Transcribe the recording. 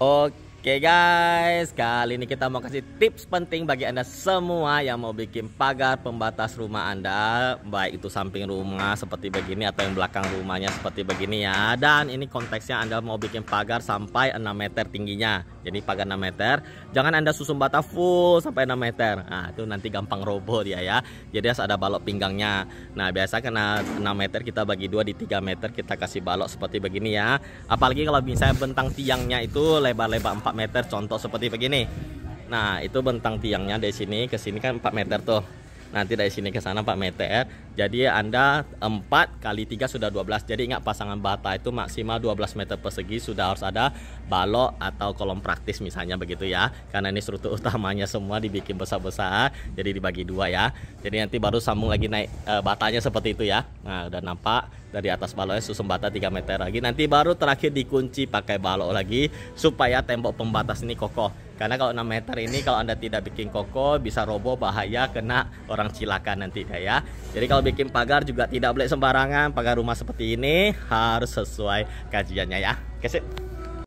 呃，Oke okay guys, kali ini kita mau kasih tips penting bagi Anda semua yang mau bikin pagar pembatas rumah Anda Baik itu samping rumah seperti begini atau yang belakang rumahnya seperti begini ya Dan ini konteksnya Anda mau bikin pagar sampai 6 meter tingginya Jadi pagar 6 meter, jangan Anda susun bata full sampai 6 meter Nah itu nanti gampang roboh dia ya, ya Jadi harus ada balok pinggangnya Nah biasa karena 6 meter kita bagi dua di 3 meter kita kasih balok seperti begini ya Apalagi kalau misalnya bentang tiangnya itu lebar-lebar 4 4 meter contoh seperti begini nah itu bentang tiangnya di sini ke sini kan 4 meter tuh nanti dari sini ke sana 4 meter jadi Anda 4 kali 3 sudah 12 jadi ingat pasangan bata itu maksimal 12 meter persegi sudah harus ada balok atau kolom praktis misalnya begitu ya karena ini struktur utamanya semua dibikin besar-besar jadi dibagi dua ya jadi nanti baru sambung lagi naik e, batanya seperti itu ya nah udah nampak dari atas baloknya susun bata 3 meter lagi nanti baru terakhir dikunci pakai balok lagi supaya tembok pembatas ini kokoh karena kalau 6 meter ini kalau Anda tidak bikin koko bisa roboh bahaya kena orang cilaka nanti ya. Jadi kalau bikin pagar juga tidak boleh sembarangan. Pagar rumah seperti ini harus sesuai kajiannya ya. Oke, okay,